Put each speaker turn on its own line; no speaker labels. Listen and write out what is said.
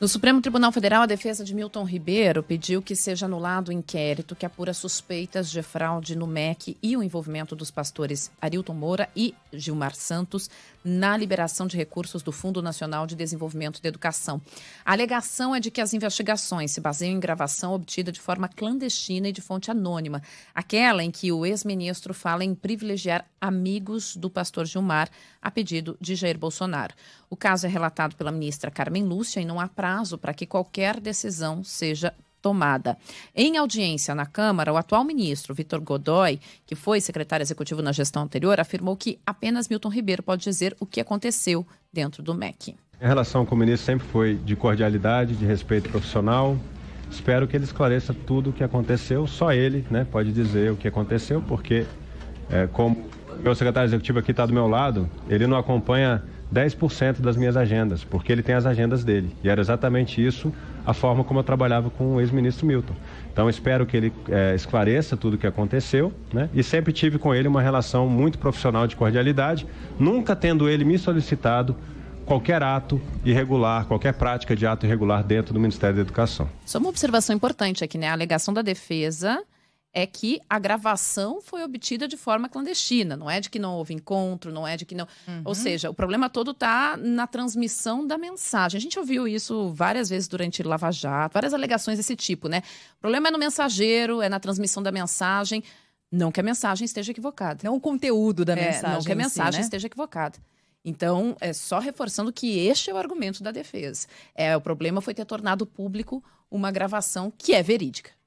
No Supremo Tribunal Federal, a defesa de Milton Ribeiro pediu que seja anulado o inquérito que apura suspeitas de fraude no MEC e o envolvimento dos pastores Arilton Moura e Gilmar Santos na liberação de recursos do Fundo Nacional de Desenvolvimento da Educação. A alegação é de que as investigações se baseiam em gravação obtida de forma clandestina e de fonte anônima, aquela em que o ex-ministro fala em privilegiar amigos do pastor Gilmar a pedido de Jair Bolsonaro. O caso é relatado pela ministra Carmen Lúcia e não há prazo prazo para que qualquer decisão seja tomada. Em audiência na Câmara, o atual ministro, Vitor Godoy, que foi secretário executivo na gestão anterior, afirmou que apenas Milton Ribeiro pode dizer o que aconteceu dentro do MEC.
A relação com o ministro sempre foi de cordialidade, de respeito profissional. Espero que ele esclareça tudo o que aconteceu. Só ele né, pode dizer o que aconteceu, porque, é, como meu secretário executivo aqui está do meu lado, ele não acompanha 10% das minhas agendas, porque ele tem as agendas dele. E era exatamente isso a forma como eu trabalhava com o ex-ministro Milton. Então espero que ele é, esclareça tudo o que aconteceu, né? E sempre tive com ele uma relação muito profissional de cordialidade, nunca tendo ele me solicitado qualquer ato irregular, qualquer prática de ato irregular dentro do Ministério da Educação.
Só uma observação importante aqui, né? A alegação da defesa é que a gravação foi obtida de forma clandestina. Não é de que não houve encontro, não é de que não. Uhum. Ou seja, o problema todo está na transmissão da mensagem. A gente ouviu isso várias vezes durante Lava Jato, várias alegações desse tipo, né? O problema é no mensageiro, é na transmissão da mensagem. Não que a mensagem esteja equivocada. Não o conteúdo da é, mensagem. Não que a mensagem si, né? esteja equivocada. Então, é só reforçando que este é o argumento da defesa. É, o problema foi ter tornado público uma gravação que é verídica.